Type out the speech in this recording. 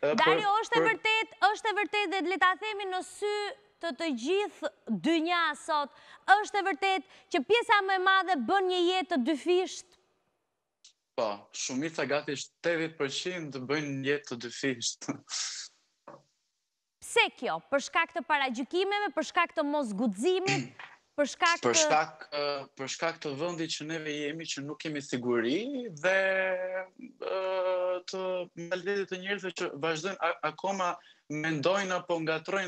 Dari, është e vërtet, është e vërtet dhe leta themi në sy të të gjithë dynja sot, është e vërtet që pjesa më e madhe bën një jetë të dyfisht? Po, shumica gati 80% bën një jetë të dyfisht. Pse kjo? Për shkak të paragjykimeve, për shkak të mos guximit, për shkak të... Për shkak, të vëndi që neve jemi që nuk kemi siguri dhe mentalitetit të njerëzve që vazhdojnë akoma mendojnë apo ngatrojnë